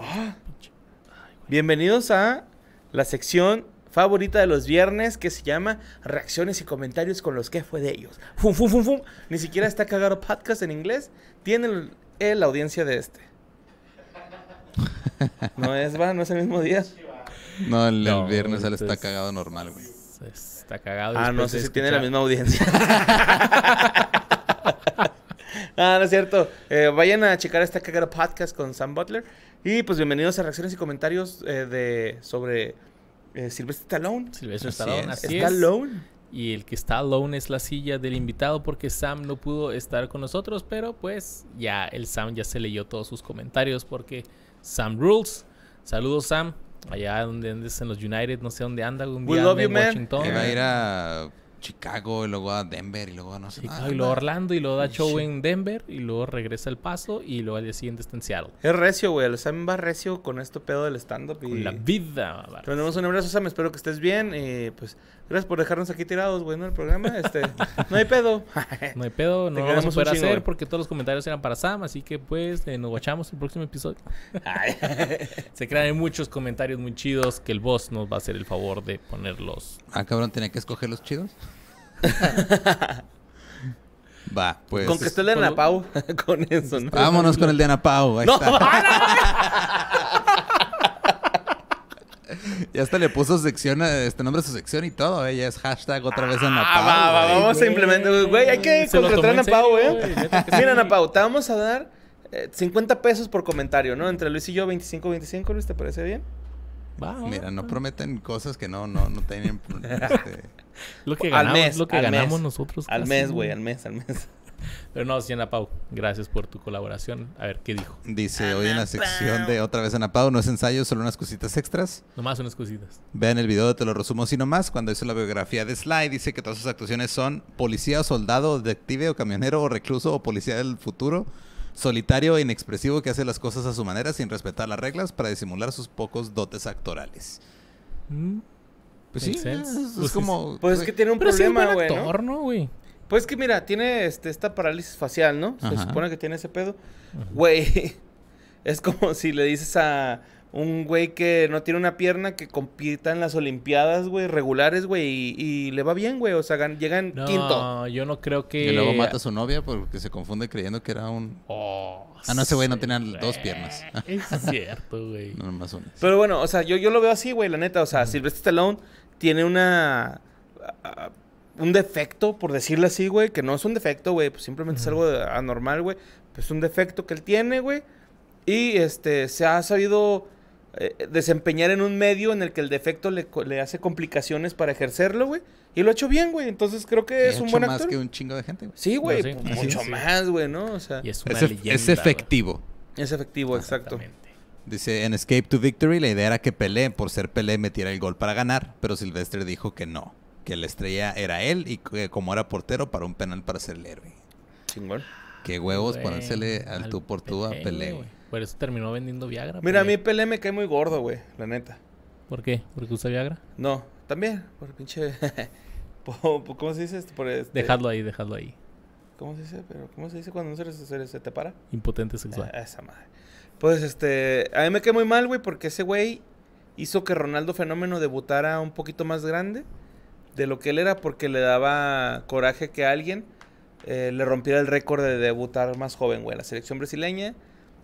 Ah. Bienvenidos a la sección favorita de los viernes que se llama Reacciones y comentarios con los que fue de ellos. Fum, fum, fum, fum. Ni siquiera está cagado podcast en inglés. Tiene eh, la audiencia de este. No es, va, no es el mismo día. No, el, viernes este está cagado normal, güey. Está cagado. Ah, no sé si tiene la misma audiencia. ah, no es cierto. Eh, vayan a checar esta cagado podcast con Sam Butler. Y pues bienvenidos a reacciones y comentarios eh, de sobre eh, Silvestre Stallone. Silvestre Stallone, es. así Y el que está alone es la silla del invitado porque Sam no pudo estar con nosotros, pero pues ya el Sam ya se leyó todos sus comentarios porque Sam rules. Saludos Sam, allá donde andes en los United, no sé dónde anda, algún día We Washington. va a ir a Chicago y luego a Denver y luego no sé. y luego Orlando y luego da show en Denver y luego regresa el paso y luego al siguiente en Seattle. Es recio, güey. El Sam va recio con esto pedo del stand-up y. la vida, Te mandamos un abrazo, Sam. Espero que estés bien. Y pues, gracias por dejarnos aquí tirados, güey, en el programa. Este, no hay pedo. no hay pedo, no vamos a poder hacer porque todos los comentarios eran para Sam. Así que pues, eh, nos guachamos el próximo episodio. Se crean muchos comentarios muy chidos que el boss nos va a hacer el favor de ponerlos. Ah, cabrón, tenía que escoger los chidos. Va, pues. Con que el de Ana Pau, con eso, ¿no? Vámonos con el de Ana Pau. Ahí está. ¡Ah, ya hasta le puso sección, este nombre a su sección y todo, ella eh, es hashtag otra vez Ana ah, vamos a implementar. Güey, hay que contratar a Pau, ¿eh? Mira, Ana Pau, te vamos a dar 50 eh, pesos por comentario, ¿no? Entre Luis y yo, 25, 25, Luis, ¿te parece bien? Mira, no prometen cosas que no, no, no tienen. Pues, este... lo que ganamos, lo que ganamos nosotros. Al mes, güey, al mes, al mes. Pero no, sí, Ana Pau, gracias por tu colaboración. A ver, ¿qué dijo? Dice hoy en la sección de Otra vez Ana Pau, no es ensayo, solo unas cositas extras. Nomás unas cositas. Vean el video, te lo resumo así nomás. Cuando dice la biografía de Sly, dice que todas sus actuaciones son policía, o soldado, detective o camionero o recluso o policía del futuro solitario e inexpresivo que hace las cosas a su manera sin respetar las reglas para disimular sus pocos dotes actorales. Mm. Pues, pues sí, es, como... Pues es que tiene un problema, güey. ¿no? güey. Pues que mira, tiene este, esta parálisis facial, ¿no? Se supone que tiene ese pedo. Güey, es como si le dices a un güey que no tiene una pierna que compita en las Olimpiadas, güey, regulares, güey, y, le va bien, güey. O sea, llegan quinto. No, yo no creo que. Y luego mata a su novia porque se confunde creyendo que era un. Oh, ah, no, ese güey no tenía dos piernas. Es cierto, güey. no, más Pero bueno, o sea, yo, yo lo veo así, güey, la neta. O sea, Silvestre Sylvester Stallone tiene una. un defecto, por decirlo así, güey, que no es un defecto, güey, pues simplemente es algo anormal, güey. Pues es un defecto que él tiene, güey. Y este, se ha sabido eh, desempeñar en un medio en el que el defecto le, le hace complicaciones para ejercerlo, güey. Y lo ha hecho bien, güey. Entonces creo que es un buen actor. más que un chingo de gente, güey. Sí, güey. mucho más, güey, ¿no? O sea, es, efectivo. Es efectivo, exacto. Dice, en Escape to Victory la idea era que Pelé, por ser Pelé, metiera el gol para ganar, pero Silvestre dijo que no, que la estrella era él y que como era portero para un penal para ser el héroe. Chingón. Qué huevos ponersele al, al tú por tú a Pelé, güey. Pero eso terminó vendiendo Viagra. Mira, a mí Pelé me cae muy gordo, güey, la neta. ¿Por qué? ¿Porque usa Viagra? No, también, por pinche... ¿Cómo se dice esto? Por este Dejadlo ahí, dejadlo ahí. ¿Cómo se dice? ¿Cómo se dice cuando no se, se, se te para? Impotente sexual. Eh, esa madre. Pues, este... A mí me cae muy mal, güey, porque ese güey hizo que Ronaldo Fenómeno debutara un poquito más grande de lo que él era porque le daba coraje que alguien eh, le rompiera el récord de debutar más joven, güey, la selección brasileña.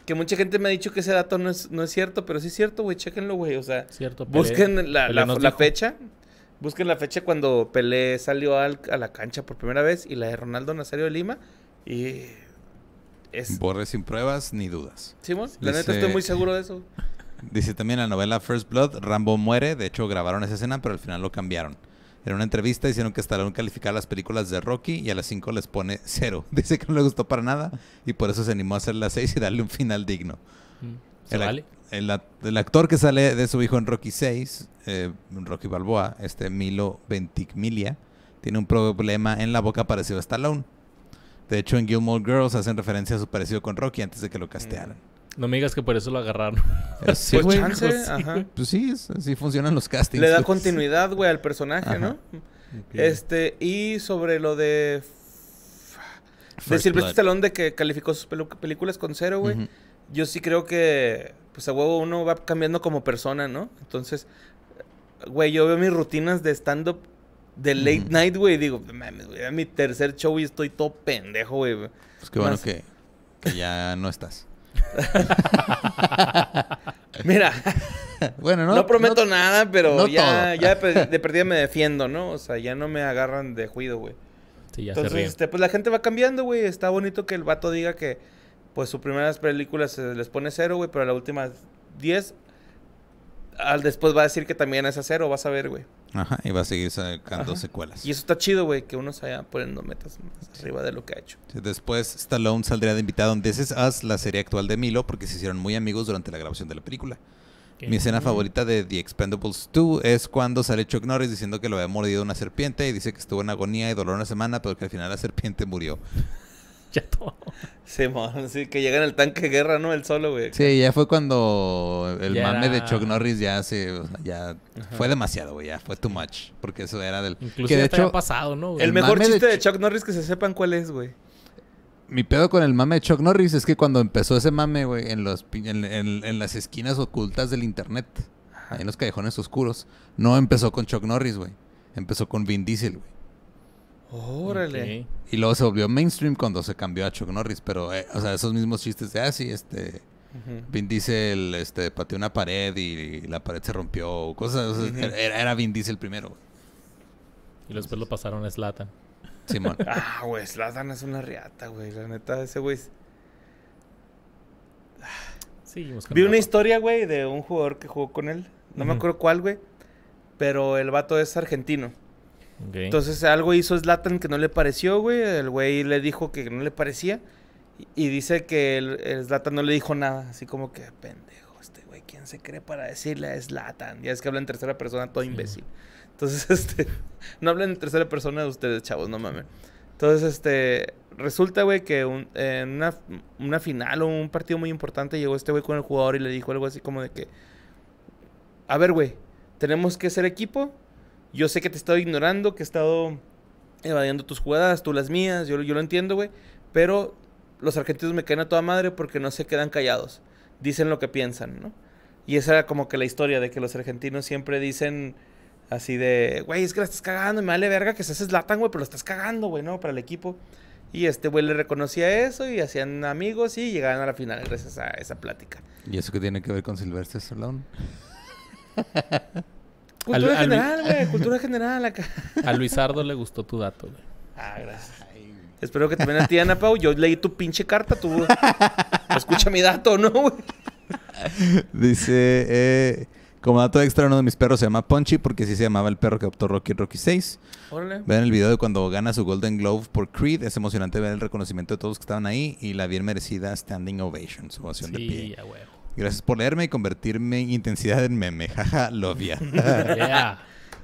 Que mucha gente me ha dicho que ese dato no es, no es cierto, pero sí es cierto, güey. Chéquenlo, güey. O sea, busquen la, fecha. Busquen la fecha cuando Pelé salió a la cancha por primera vez y la de Ronaldo Nazario de Lima. Y es... Borre sin pruebas ni dudas. Simón, la neta estoy muy seguro de eso. Dice también la novela First Blood, Rambo muere. De hecho, grabaron esa escena, pero al final lo cambiaron. En una entrevista hicieron que Stallone calificara las películas de Rocky y a las 5 les pone cero. Dice que no le gustó para nada y por eso se animó a hacer las 6 y darle un final digno. Mm. el, actor que sale de su hijo en Rocky 6, eh, Rocky Balboa, este Milo Ventimiglia, tiene un problema en la boca parecido a Stallone. De hecho, en Gilmore Girls hacen referencia a su parecido con Rocky antes de que lo castearan. Mm. No me digas que por eso lo agarraron. Eh, pues pues, sí, pues Sí, sí, así funcionan los castings. Le da continuidad, güey, al personaje, ¿no? Este, y sobre lo de. de Silvestre Salón, de que calificó sus películas con cero, güey. Yo sí creo que, pues a huevo uno va cambiando como persona, ¿no? Entonces, güey, yo veo mis rutinas de stand-up de late night, güey. y Digo, mames, güey, mi tercer show y estoy todo pendejo, güey. Pues qué bueno que ya no estás. Mira. Bueno, no, prometo nada, pero ya, de, perdida me defiendo, ¿no? O sea, ya no me agarran de juido, güey. Sí, ya Entonces, este, pues la gente va cambiando, güey. Está bonito que el vato diga que, pues, sus primeras películas se les pone cero, güey, pero la última 10, al después va a decir que también es a cero, vas a ver, güey. Ajá, y va a seguir sacando secuelas. Y eso está chido, güey, que uno se vaya poniendo metas más arriba de lo que ha hecho. Después, Stallone saldría de invitado en This Is Us, la serie actual de Milo, porque se hicieron muy amigos durante la grabación de la película. Mi escena favorita de The Expendables 2 es cuando sale Chuck Norris diciendo que lo había mordido una serpiente y dice que estuvo en agonía y dolor una semana, pero que al final la serpiente murió. ya todo. sí, que llega en el tanque guerra, ¿no? El solo, güey. Sí, ya fue cuando el mame de Chuck Norris ya se. ya fue demasiado, güey. Ya fue too much. Porque eso era del. que de hecho, pasado, ¿no? El, mejor chiste de, Chuck Norris que se sepan cuál es, güey mi pedo con el mame de Chuck Norris es que cuando empezó ese mame, güey, en, los, en, en, las esquinas ocultas del internet, en los callejones oscuros, no empezó con Chuck Norris, güey. Empezó con Vin Diesel, güey. Órale. Y luego se volvió mainstream cuando se cambió a Chuck Norris, pero, eh, o sea, esos mismos chistes de, ah, este, Vin Diesel, este, pateó una pared y, la pared se rompió, cosas, era, Vin Diesel primero. Y después lo pasaron a Slatan. ah, güey, Slatan es una riata, güey, la neta, ese güey Vi una historia, güey, de un jugador que jugó con él. No me acuerdo cuál, güey. Pero el vato es argentino. Entonces algo hizo Slatan que no le pareció, güey. El güey le dijo que no le parecía. Y dice que el, no le dijo nada, así como que pendejo este güey, ¿quién se cree para decirle a Zlatan? Ya es que habla en tercera persona, todo imbécil. Entonces, este, no hablen en tercera persona de ustedes, chavos, no mames. Entonces, este, resulta, güey, que en una, una, final o un partido muy importante llegó este güey con el jugador y le dijo algo así como de que, a ver, güey, tenemos que ser equipo yo sé que te he estado ignorando, que he estado evadiendo tus jugadas, tú las mías, yo, yo lo entiendo, güey. Pero los argentinos me caen a toda madre porque no se quedan callados. Dicen lo que piensan, ¿no? Y esa era como que la historia de que los argentinos siempre dicen así de, güey, es que la estás cagando, me vale verga que se haces latan, güey, pero la estás cagando, güey, ¿no? Para el equipo. Y este güey le reconocía eso y hacían amigos y llegaban a la final gracias a esa plática. ¿Y eso qué tiene que ver con Silvestre Salón. Cultura general, güey. Cultura general acá. A Luisardo le gustó tu dato, güey. Ah, gracias. Espero que también a ti, Ana Pau. Yo leí tu pinche carta, tú. Escucha mi dato, ¿no, güey? Dice, eh, como dato extra, uno de mis perros se llama Punchy porque así se llamaba el perro que adoptó Rocky Rocky 6. Vean el video de cuando gana su Golden Globe por Creed. Es emocionante ver el reconocimiento de todos que estaban ahí y la bien merecida standing ovation, su ovación de pie. Ya, Gracias por leerme y convertirme en intensidad en meme. Jaja, lovia.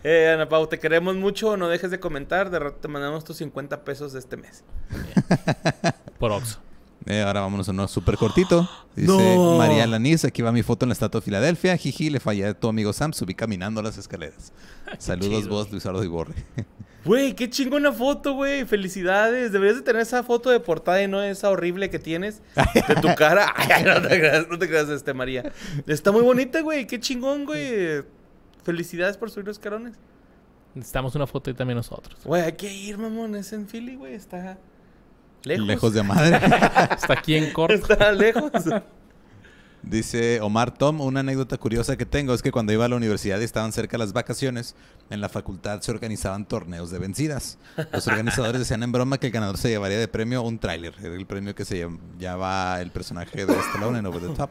Eh, Ana Pau, te queremos mucho. No dejes de comentar. De rato te mandamos tus 50 pesos de este mes. por oxo eh, ahora vámonos a uno súper cortito. Dice María Lanis, aquí va mi foto en la estatua de Filadelfia. Jiji, le fallé a tu amigo Sam, subí caminando las escaleras. Saludos vos, Luisardo Iborre. Güey, qué chingona foto, güey. Felicidades. Deberías de tener esa foto de portada y no esa horrible que tienes de tu cara. Ay, no te creas, no te creas este, María. Está muy bonita, güey. Qué chingón, güey. Felicidades por subir los carones. Necesitamos una foto y también nosotros. Güey, hay que ir, mamón. Es en Philly, güey. Está... Lejos. de madre. Está aquí en corto. lejos. Dice Omar Tom, una anécdota curiosa que tengo es que cuando iba a la universidad y estaban cerca las vacaciones, en la facultad se organizaban torneos de vencidas. Los organizadores decían en broma que el ganador se llevaría de premio un tráiler, el premio que se llevaba el personaje de Stallone en Over the Top.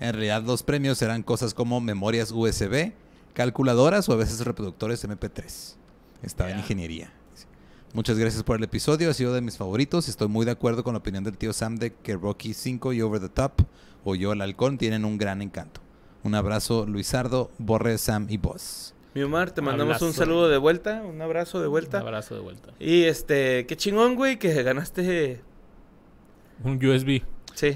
En realidad los premios eran cosas como memorias USB, calculadoras o a veces reproductores MP3. Estaba en ingeniería. Muchas gracias por el episodio, ha sido de mis favoritos. Estoy muy de acuerdo con la opinión del tío Sam de que Rocky 5 y Over the Top o Yo el Halcón tienen un gran encanto. Un abrazo, Luisardo, Borre, Sam y vos. Mi Omar, te mandamos un saludo de vuelta, un abrazo de vuelta. Un abrazo de vuelta. Y este, qué chingón, güey, que ganaste un USB.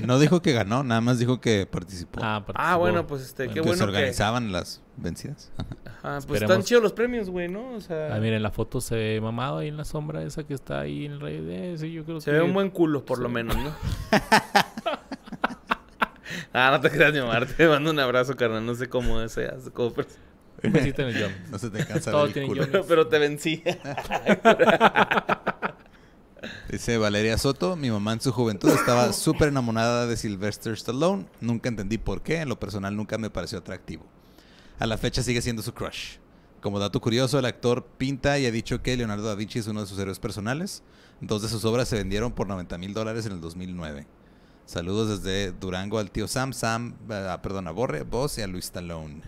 No dijo que ganó, nada más dijo que participó. Ah, ah bueno, pues este, bueno, qué que bueno. Se organizaban las vencidas. Ajá, pues están chidos los premios, güey, ¿no? O sea... Ah, miren, la foto se ve mamado ahí en la sombra esa que está ahí en el rey de eh, Sí, yo creo Se ve un buen culo, por lo menos, ¿no? ah, no te creas, mi amor. Te mando un abrazo, carnal. No sé cómo deseas. cómo... Un besito en el No se te cansa Todo culo. Pero, pero te vencí. Dice Valeria Soto, mi mamá en su juventud estaba súper enamorada de Sylvester Stallone. Nunca entendí por qué, en lo personal nunca me pareció atractivo. A la fecha sigue siendo su crush. Como dato curioso, el actor pinta y ha dicho que Leonardo da Vinci es uno de sus héroes personales. Dos de sus obras se vendieron por 90 mil dólares en el 2009. Saludos desde Durango al tío Sam, Sam, Perdona, eh, ah, perdón, a Borre, vos y a Luis Stallone.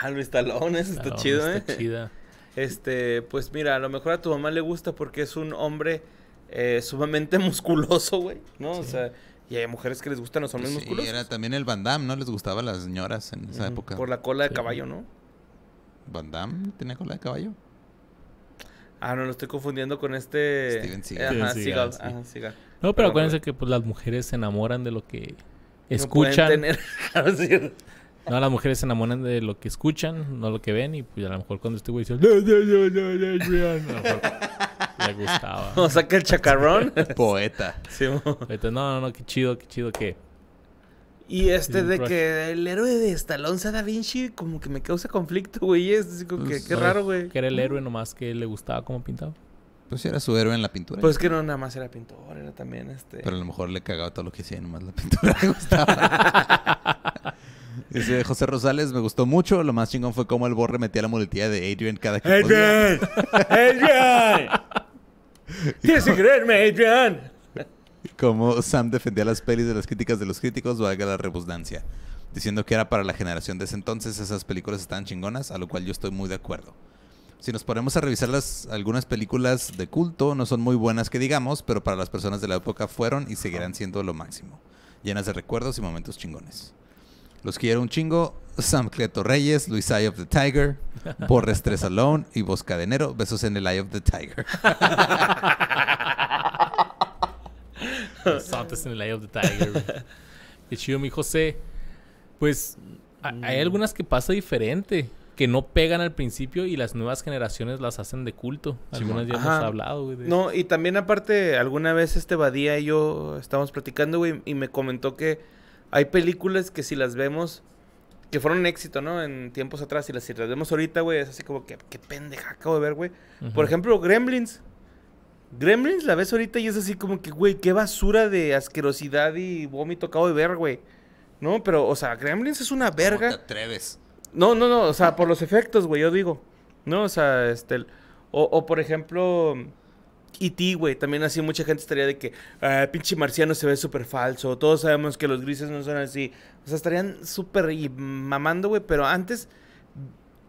Ah, Luis Stallone, eso está chido, ¿eh? Este, pues mira, a lo mejor a tu mamá le gusta porque es un hombre eh, sumamente musculoso, güey, ¿no? O sea, y hay mujeres que les gustan los hombres musculosos. Y era también el Van ¿no? Les gustaba a las señoras en esa época. Por la cola de caballo, ¿no? ¿Van Damme tenía cola de caballo? Ah, no, lo estoy confundiendo con este... Steven Seagal. Ajá, Seagal. No, pero, acuérdense que pues, las mujeres se enamoran de lo que escuchan. No, no, las mujeres se enamoran de lo que escuchan, no lo que ven. Y pues a lo mejor cuando este güey dice gustaba. o sea, que el chacarrón. Poeta. Sí, Poeta. No, no, no, qué chido, qué chido que. Y este de que el héroe de Stallone Da Vinci, como que me causa conflicto, güey. Es como que, pues, qué raro, güey. Que era el héroe nomás que le gustaba como pintaba. Pues era su héroe en la pintura. Pues que no nada más era pintor, era también este. Pero a lo mejor le cagaba todo lo que hacía, nomás la pintura le gustaba. Dice José Rosales, me gustó mucho. Lo más chingón fue cómo el borre metía la muletilla de Adrian cada que ¡Adrian! ¡Adrian! Tienes que creerme, Adrian. Como Sam defendía las pelis de las críticas de los críticos, haga la redundancia. Diciendo que era para la generación de ese entonces, esas películas estaban chingonas, a lo cual yo estoy muy de acuerdo. Si nos ponemos a revisar las, algunas películas de culto, no son muy buenas que digamos, pero para las personas de la época fueron y seguirán siendo lo máximo. Llenas de recuerdos y momentos chingones. Los quiero un chingo, Sam Cleto Reyes, Luis Eye of the Tiger, Borres Tres Alone y de Cadenero. Besos en el Eye of the Tiger. Santos en el Eye of the Tiger. Qué chido, mi José. Pues hay mm. algunas que pasa diferente, que no pegan al principio y las nuevas generaciones las hacen de culto. Algunas ya hemos hablado, No, y también aparte, alguna vez este Badía y yo estábamos platicando, güey, y me comentó que hay películas que si las vemos que fueron un éxito, ¿no? En tiempos atrás. Y las, vemos ahorita, güey, es así como que, qué pendeja acabo de ver, güey. Por ejemplo, Gremlins. Gremlins la ves ahorita y es así como que, güey, qué basura de asquerosidad y vómito acabo de ver, güey. No, pero, o sea, Gremlins es una verga. te atreves? No, no, no, o sea, por los efectos, güey, yo digo. No, o sea, este. o, por ejemplo. E.T., güey, también así mucha gente estaría de que ah, pinche marciano se ve súper falso, todos sabemos que los grises no son así. O sea, estarían súper y mamando, güey, pero antes...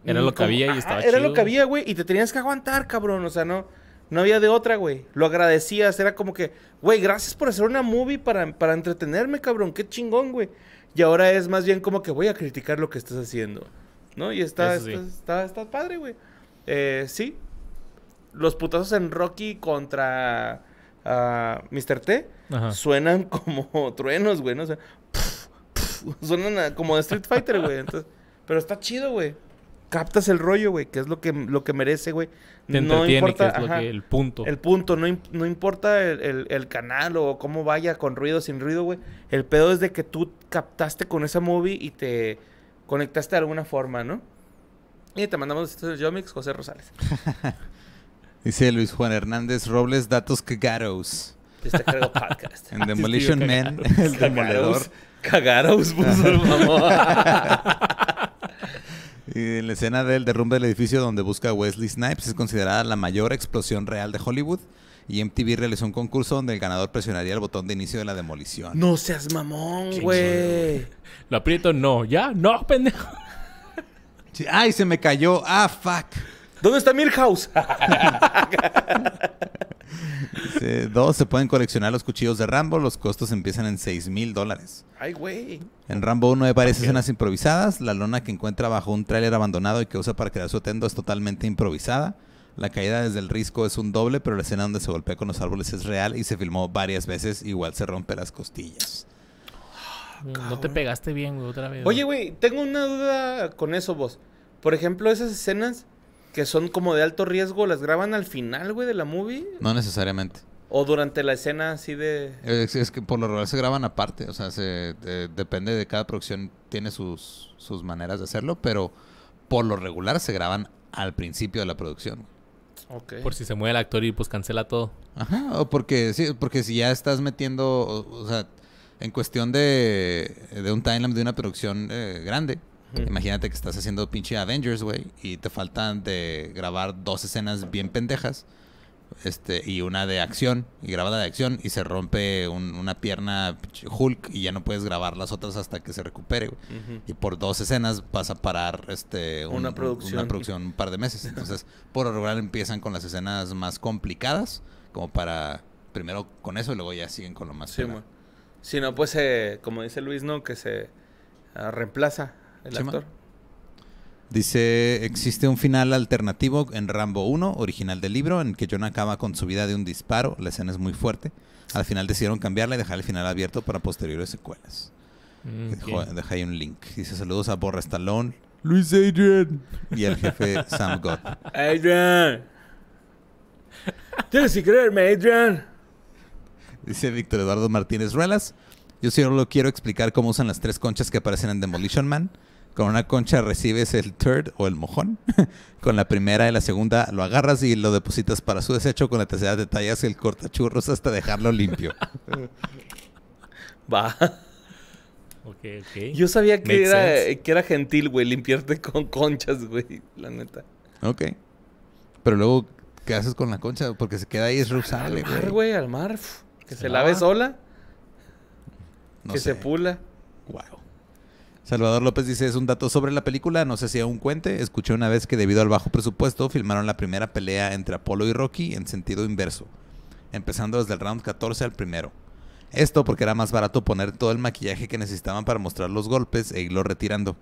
Era lo que había y estaba chido Era lo que había, güey, y te tenías que aguantar, cabrón. O sea, no, no había de otra, güey. Lo agradecías, era como que, güey, gracias por hacer una movie para, para entretenerme, cabrón. Qué chingón, güey. Y ahora es más bien como que voy a criticar lo que estás haciendo. ¿No? Y está, está, padre, güey. Eh, sí. Los putazos en Rocky contra ah, Mr. T suenan como truenos, güey. ¿no? suenan como de Street Fighter, güey. Pero está chido, güey. Captas el rollo, güey, que es lo que, lo que merece, güey. no importa, que el punto. El punto, no, importa el, canal o cómo vaya, con ruido, sin ruido, güey. El pedo es de que tú captaste con esa movie y te conectaste de alguna forma, ¿no? Y te mandamos los Yomix, José Rosales. Dice Luis Juan Hernández Robles, datos que Este podcast. En Demolition Man, el demoledor. Cagar a por mamón. Y la escena del derrumbe del edificio donde busca Wesley Snipes es considerada la mayor explosión real de Hollywood. Y MTV realizó un concurso donde el ganador presionaría el botón de inicio de la demolición. No seas mamón, güey. Lo aprieto, no. Ya, no, pendejo. Ay, se me cayó. Ah, fuck. ¿Dónde está Milhouse? Este, dos, se pueden coleccionar los cuchillos de Rambo. Los costos empiezan en 6 mil dólares. Ay, güey. En Rambo 1 varias ah, escenas improvisadas. La lona que encuentra bajo un tráiler abandonado y que usa para crear su atendo es totalmente improvisada. La caída desde el risco es un doble, pero la escena donde se golpea con los árboles es real y se filmó varias veces. Igual se rompe las costillas. Mm, no te pegaste bien, güey, otra vez. Oye, güey, tengo una duda con eso vos. Por ejemplo, esas escenas que son como de alto riesgo, ¿las graban al final, güey, de la movie? No necesariamente. O durante la escena así de... Eh, es, que por lo regular se graban aparte, o sea, se, depende de cada producción, tiene sus, sus maneras de hacerlo, pero por lo regular se graban al principio de la producción. Por si se mueve el actor y pues cancela todo. Ajá, o porque, sí, porque si ya estás metiendo, o, sea, en cuestión de, de un timeline de una producción eh, grande, Imagínate que estás haciendo pinche Avengers, güey, y te faltan de grabar dos escenas bien pendejas. Este, y una de acción, y grabada de acción, y se rompe una pierna Hulk, y ya no puedes grabar las otras hasta que se recupere. Y por dos escenas vas a parar este, una, producción. un par de meses. Entonces, por lo general empiezan con las escenas más complicadas, como para primero con eso y luego ya siguen con lo más. Sí, si no, pues eh, como dice Luis, ¿no? Que se ah, reemplaza el actor. Dice, existe un final alternativo en Rambo 1, original del libro, en que John acaba con su vida de un disparo. La escena es muy fuerte. Al final decidieron cambiarla y dejar el final abierto para posteriores secuelas. Mm, deja ahí un link. Dice, saludos a Borra Stallone, Luis Adrian y el jefe Sam Gott. Adrian. Tienes que creerme, Adrian. Dice Víctor Eduardo Martínez Ruelas. Yo solo quiero explicar cómo usan las tres conchas que aparecen en Demolition Man. Con una concha recibes el turd o el mojón. con la primera y la segunda lo agarras y lo depositas para su desecho. Con la tercera detallas el cortachurros hasta dejarlo limpio. Va. Ok, ok. Yo sabía que era, que era, gentil, güey, limpiarte con conchas, güey, la neta. Ok. Pero luego, ¿qué haces con la concha? Porque se queda ahí, es reusable, güey. Al mar, güey, al mar. Que se, lave sola. que se pula. Wow. Salvador López dice, es un dato sobre la película, no sé si aún cuente, escuché una vez que debido al bajo presupuesto filmaron la primera pelea entre Apolo y Rocky en sentido inverso, empezando desde el round 14 al primero. Esto porque era más barato poner todo el maquillaje que necesitaban para mostrar los golpes e irlo retirando.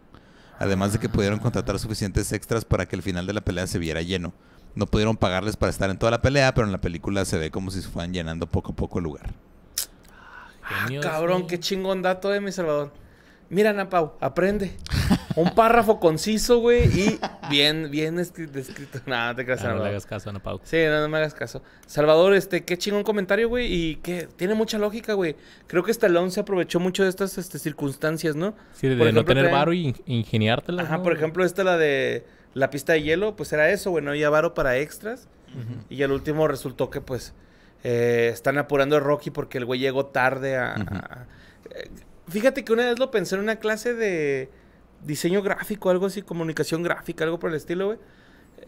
Además de que pudieron contratar suficientes extras para que el final de la pelea se viera lleno. No pudieron pagarles para estar en toda la pelea, pero en la película se ve como si se fueran llenando poco a poco el lugar. Ah, cabrón, qué chingón dato de eh, mi Salvador. Mira, Pau, aprende. Un párrafo conciso, güey, y bien, bien escrito. no te creas, claro, ah, No me hagas caso, Pau. Sí, no, me hagas caso. Salvador, este, qué chingón comentario, güey, y que tiene mucha lógica, güey. Creo que Stallone se aprovechó mucho de estas este, circunstancias, ¿no? Sí, de, no tener varo y ingeniártela. Ajá, por ejemplo, esta la de la pista de hielo, pues era eso, güey, no había varo para extras. Y al último resultó que, pues, eh, están apurando a Rocky porque el güey llegó tarde a Fíjate que una vez lo pensé en una clase de diseño gráfico, algo así, comunicación gráfica, algo por el estilo, güey.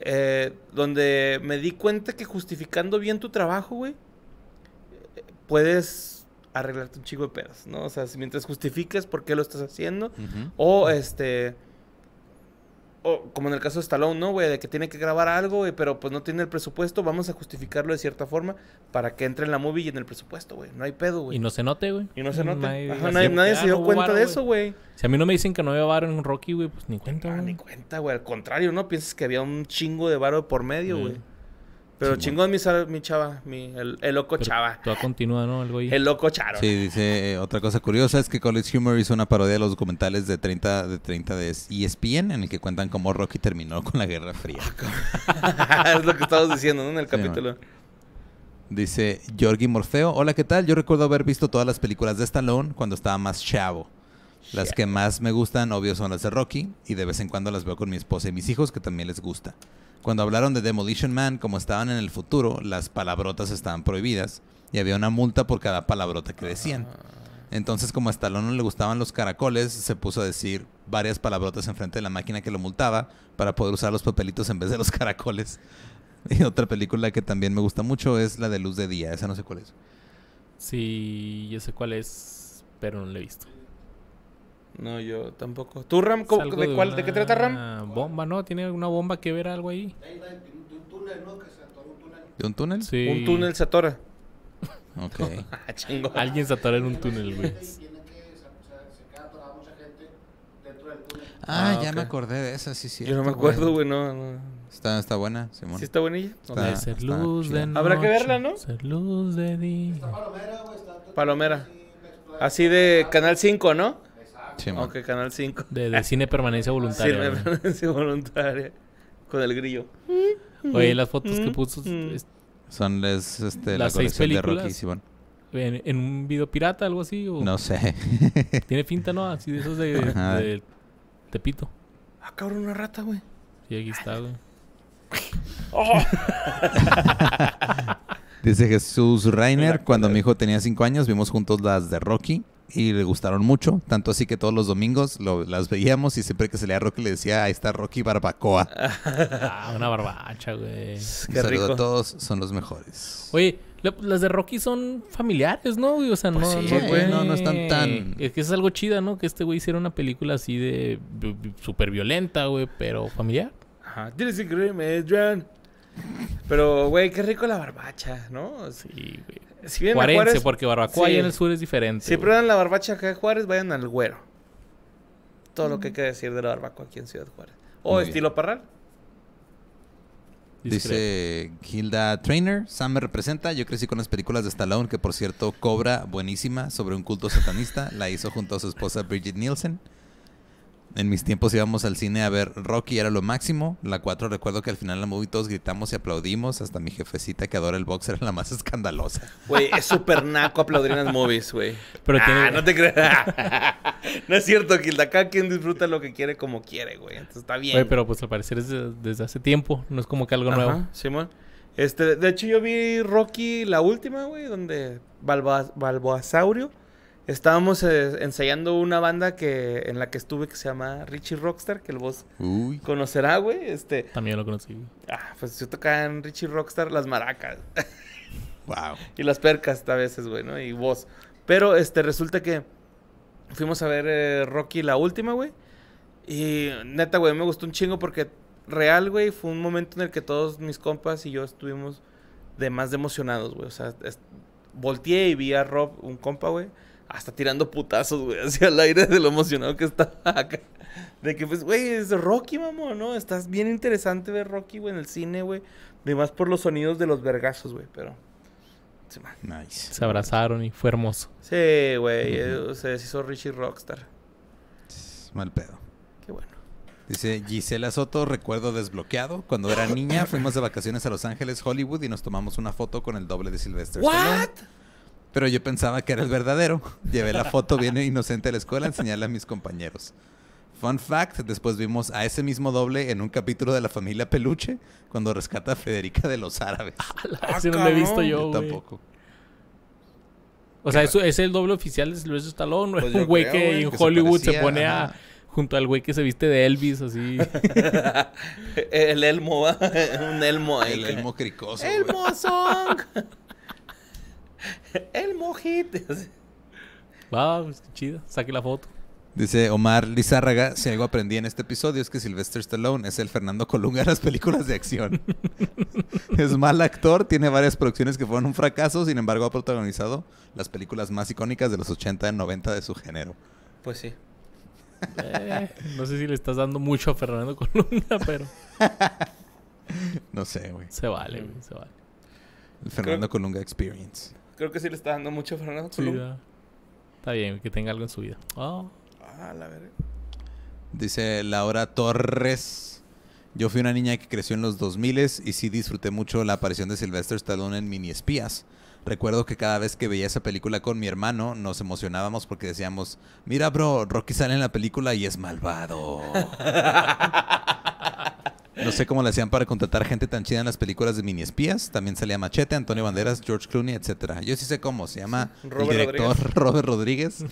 Eh, donde me di cuenta que justificando bien tu trabajo, güey, puedes arreglarte un chico de pedas, ¿no? O sea, mientras justificas por qué lo estás haciendo, o este o como en el caso de Stallone, ¿no, güey? De que tiene que grabar algo, güey, pero pues no tiene el presupuesto, vamos a justificarlo de cierta forma para que entre en la movie y en el presupuesto, güey. No hay pedo, güey. Y no se note, güey. Y no se mm, note. Nadie, ah, se dio cuenta de eso, güey. Si a mí no me dicen que no había varo en Rocky, güey, pues ni ah, cuenta, ni cuenta, güey. Al contrario, ¿no? Piensas que había un chingo de varo por medio, mm. güey. Pero chingón mi, chava, mi, el, loco chava. Tú continúa, ¿no? El loco charo. Sí, dice, eh, otra cosa curiosa es que College Humor hizo una parodia de los documentales de 30 de 30 de ESPN en el que cuentan cómo Rocky terminó con la Guerra Fría. Ah, es lo que estabas diciendo, ¿no? En el capítulo. Dice jorge Morfeo, hola, ¿qué tal? Yo recuerdo haber visto todas las películas de Stallone cuando estaba más chavo. Las que más me gustan, obvio, son las de Rocky y de vez en cuando las veo con mi esposa y mis hijos que también les gusta cuando hablaron de Demolition Man, como estaban en el futuro, las palabrotas estaban prohibidas y había una multa por cada palabrota que decían. Entonces, como a Stallone no le gustaban los caracoles, se puso a decir varias palabrotas enfrente de la máquina que lo multaba para poder usar los papelitos en vez de los caracoles. Y otra película que también me gusta mucho es la de Luz de Día. Esa no sé cuál es. Sí, yo sé cuál es, pero no la he visto. No, yo tampoco. ¿Tú, Ram? de, cuál, ¿De qué trata Ram? Bomba, ¿no? ¿Tiene alguna bomba que ver algo ahí? De un túnel, ¿no? Que se atora un túnel. ¿De un túnel? Sí. Un túnel se atora. ok. Ah, Alguien se atora en un túnel, güey. Ah, ah ya me acordé de esa, sí, sí. Yo no me acuerdo, güey, no, no. Está, está buena, Simón. ¿Sí está buenilla? Está, está luz de noche, Habrá que verla, ¿no? Ser luz de día. Está palomera, güey. Palomera. Así de Canal 5, ¿no? Ok, Canal 5. De, cine permanencia voluntaria. Cine permanencia voluntaria. Con el grillo. Oye, las fotos que puso. Mm, mm. Son les, este, las la seis De Rocky, Simón. En, un video pirata, algo así? No sé. Tiene finta, ¿no? Así de esos de, de, Tepito. Ah, cabrón, una rata, güey. Y aquí está, güey. Dice Jesús Reiner, cuando mi hijo tenía 5 años, vimos juntos las de Rocky y le gustaron mucho, tanto así que todos los domingos las veíamos y siempre que se leía Rocky le decía, ahí está Rocky Barbacoa. Ah, una barbacha, güey. Que rico. todos, son los mejores. Oye, las de Rocky son familiares, ¿no? O sea, pues no, güey. no, están tan... Es que es algo chida, ¿no? Que este güey hiciera una película así de... súper violenta, güey, pero familiar. Ajá. Tienes que creerme, John Pero, güey, qué rico la barbacha, ¿no? Sí, güey. Si porque barbacoa en el sur es diferente. Si prueban la barbacha acá en Juárez, vayan al güero. Todo lo que hay mm. que decir de la barbacoa aquí en Ciudad Juárez. O estilo parral. Dice Hilda Trainer, Sam me representa. Yo crecí con las películas de Stallone, que por cierto cobra buenísima sobre un culto satanista. La hizo junto a su esposa Bridget Nielsen. En mis tiempos íbamos al cine a ver Rocky, era lo máximo. La 4 recuerdo que al final la movie todos gritamos y aplaudimos. Hasta mi jefecita que adora el box era la más escandalosa. Güey, es súper naco aplaudir en las movies, güey. Pero ah, no te creas. no es cierto, Kilda. acá quien disfruta lo que quiere como quiere, güey. Entonces está bien. Güey, pero pues al parecer es desde hace tiempo. No es como que algo nuevo. Simón. Este, de hecho yo vi Rocky la última, güey, donde Balboa, Balboasaurio Estábamos eh, ensayando una banda que en la que estuve que se llama Richie Rockstar, que el vos conocerá, güey. Este, También lo conocí. Ah, pues yo tocaba en Richie Rockstar las maracas. wow. Y las percas a veces, güey, ¿no? Y vos. Pero este resulta que fuimos a ver eh, Rocky la última, güey. Y neta, güey, me gustó un chingo porque real, güey, fue un momento en el que todos mis compas y yo estuvimos de más de emocionados, güey. O sea, volteé y vi a Rob, un compa, güey hasta tirando putazos, güey, hacia el aire de lo emocionado que está acá. De que, pues, güey, es Rocky, mamón, ¿no? Estás bien interesante ver Rocky, güey, en el cine, güey. más por los sonidos de los vergazos, güey, pero... nice. Se abrazaron y fue hermoso. Sí, güey, eh, se deshizo Richie Rockstar. Mal pedo. Qué bueno. Dice Gisela Soto, recuerdo desbloqueado. Cuando era niña fuimos de vacaciones a Los Ángeles, Hollywood y nos tomamos una foto con el doble de Sylvester What pero yo pensaba que era el verdadero. Llevé la foto viene inocente a la escuela a a mis compañeros. Fun fact, después vimos a ese mismo doble en un capítulo de la familia Peluche cuando rescata a Federica de los árabes. así ah, no lo he visto yo, tampoco. O sea, eso, es el doble oficial de Estalón? Pues ¿No es un güey que en Hollywood se, pone a junto al güey que se viste de Elvis así. el elmo, un elmo El elmo cricoso. Elmo El mojito. Va, chido. Saque la foto. Dice Omar Lizárraga, si algo aprendí en este episodio es que Sylvester Stallone es el Fernando Colunga de las películas de acción. es mal actor, tiene varias producciones que fueron un fracaso, sin embargo ha protagonizado las películas más icónicas de los 80 y 90 de su género. Pues sí. Eh, no sé si le estás dando mucho a Fernando Colunga, pero... no sé, güey. Se vale, güey, se vale. El Fernando Colunga Experience. Creo que sí le está dando mucho Fernando su está bien, que tenga algo en su vida. Oh. Ah, la Dice Laura Torres. Yo fui una niña que creció en los 2000 y sí disfruté mucho la aparición de Sylvester Stallone en Mini Espías. Recuerdo que cada vez que veía esa película con mi hermano nos emocionábamos porque decíamos, mira bro, Rocky sale en la película y es malvado. No sé cómo le hacían para contratar gente tan chida en las películas de mini espías. También salía Machete, Antonio Banderas, George Clooney, etcétera. Yo sí sé cómo. Se llama el director Robert Rodríguez.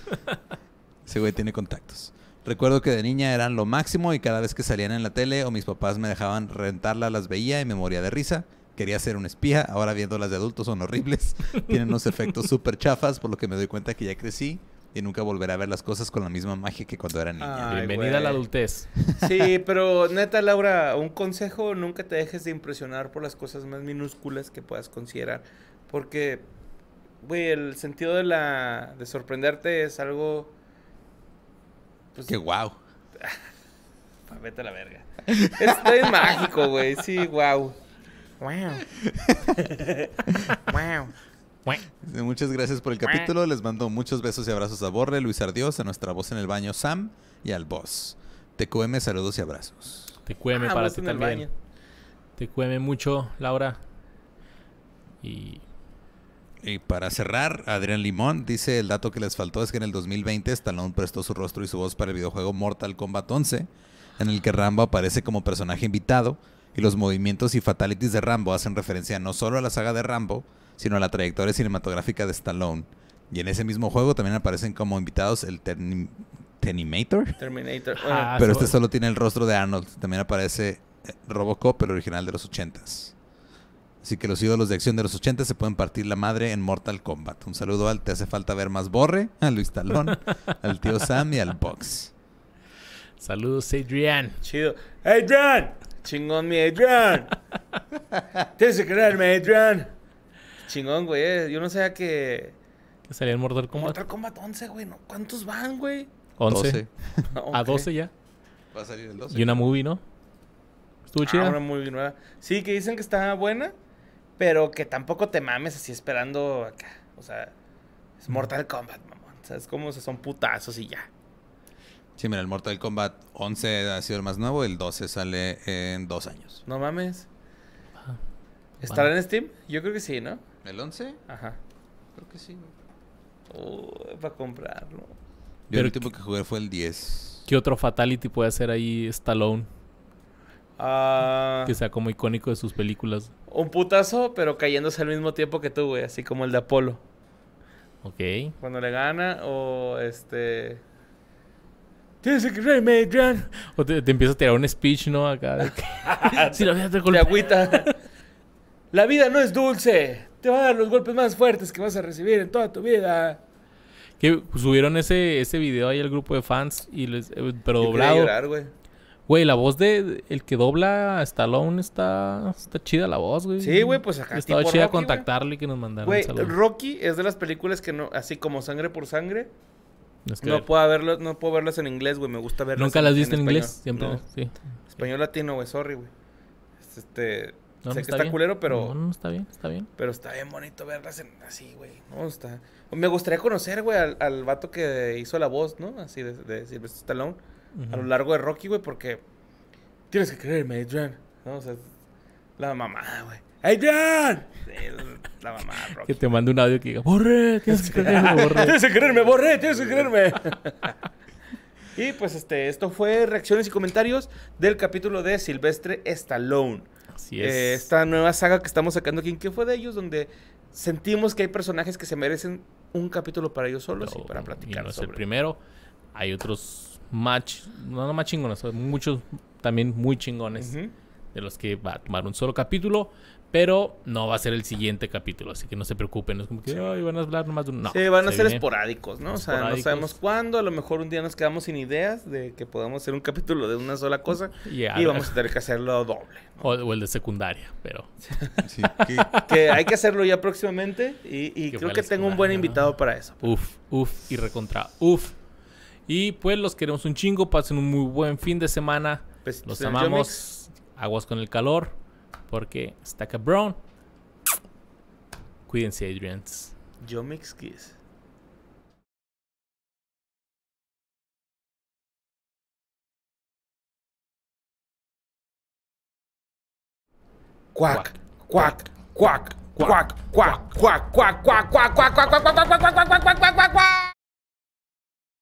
Ese güey tiene contactos. Recuerdo que de niña eran lo máximo y cada vez que salían en la tele o mis papás me dejaban rentarla, las veía y me moría de risa. Quería ser un espía, ahora viendo las de adultos son horribles. Tienen unos efectos súper chafas, por lo que me doy cuenta que ya crecí y nunca volverá a ver las cosas con la misma magia que cuando era niña. Bienvenida a la adultez. Sí, pero neta, Laura, un consejo, nunca te dejes de impresionar por las cosas más minúsculas que puedas considerar, porque, güey, el sentido de la de sorprenderte es algo... Pues, guau! Wow. Ah, vete a la verga. Estoy es mágico, güey, sí, guau. Wow. wow. wow. Muchas gracias por el capítulo. Les mando muchos besos y abrazos a Borre, Luis Ardiós a nuestra voz en el baño, Sam y al boss. TQM, saludos y abrazos. te cueme ah, para ti también. TQM mucho, Laura. Y... y... para cerrar, Adrián Limón dice: el dato que les faltó es que en el 2020 Stallone prestó su rostro y su voz para el videojuego Mortal Kombat 11, en el que Rambo aparece como personaje invitado y los movimientos y fatalities de Rambo hacen referencia no solo a la saga de Rambo, sino a la trayectoria cinematográfica de Stallone. Y en ese mismo juego también aparecen como invitados el Terminator. Ah, pero este solo tiene el rostro de Arnold. También aparece eh, Robocop, el original de los ochentas. Así que los ídolos de acción de los ochentas se pueden partir la madre en Mortal Kombat. Un saludo al Te hace falta ver más Borre, a Luis Stallone, al tío Sam y al Box. Saludos, Adrián. Chido. ¡Adrián! Chingón, mi Adrian. Tienes que creerme, Adrian. Chingón, güey. Eh. Yo no sabía que. Que salía en Mortal Kombat. Mortal Kombat 11, güey. ¿Cuántos van, güey? 11. A 12 ya. Va a salir el 12. Y una movie, ¿no? Estuvo ah, Una movie nueva. Sí, que dicen que está buena, pero que tampoco te mames así esperando acá. O sea, es Mortal Kombat, mamón. O sea, es como o son putazos y ya. Sí, mira, el Mortal Kombat 11 ha sido el más nuevo, el 12 sale en dos años. No mames. ¿Estará en Steam? Yo creo que sí, ¿no? ¿El 11? Ajá. Creo que sí. Oh, para comprarlo. Yo el último que jugué fue el 10. ¿Qué otro Fatality puede hacer ahí Stallone? Ah. que sea como icónico de sus películas. Un putazo, pero cayéndose al mismo tiempo que tú, güey. Así como el de Apolo. Ok. Cuando le gana o este... O te, empiezas empieza a tirar un speech, ¿no? Acá. si la vida agüita. La vida no es dulce. Te va a dar los golpes más fuertes que vas a recibir en toda tu vida. Que subieron ese, ese video ahí al grupo de fans, y les, eh, pero doblado. Llorar, güey. Güey, la voz de el que dobla a Stallone está, está chida la voz, güey. Sí, güey, pues acá Estaba chida contactarle y que nos mandaron. Güey, Rocky es de las películas que no, así como Sangre por Sangre, no, puedo verlos no puedo verlas en inglés, güey. Me gusta verlas. ¿Nunca las viste en, inglés? Siempre. Sí. Español latino, güey. Sorry, güey. Este. sé que está, culero, pero. No, no, está bien, está bien. Pero está bien bonito verlas en... así, güey. No, está. Me gustaría conocer, güey, al, al, vato que hizo la voz, ¿no? Así de, de Sylvester Stallone. A lo largo de Rocky, güey, porque. Tienes que creerme, Adrian. ¿No? O sea, la mamada, güey. ¡Adrián! La mamá, Que te mande un audio que diga, borre, tienes que creerme, borre. tienes que creerme, Borré! tienes que creerme. y pues este, esto fue reacciones y comentarios del capítulo de Silvestre Stallone. Así es. Eh, esta nueva saga que estamos sacando aquí, ¿qué fue de ellos? Donde sentimos que hay personajes que se merecen un capítulo para ellos solos y para platicar. Y no es el primero. Hay otros match, no, no más chingones, muchos también muy chingones de los que va a tomar un solo capítulo, pero no va a ser el siguiente capítulo, así que no se preocupen, no es como que van a hablar nomás de un... No, sí, van a ser esporádicos, ¿no? O sea, no sabemos cuándo, a lo mejor un día nos quedamos sin ideas de que podamos hacer un capítulo de una sola cosa y vamos a tener que hacerlo doble. O, el de secundaria, pero... que... hay que hacerlo ya próximamente y, creo que tengo un buen invitado para eso. Uf, uf y recontra, uf. Y pues los queremos un chingo, pasen un muy buen fin de semana. los amamos aguas con el calor, porque está Brown. Cuídense, Adrians. Yo me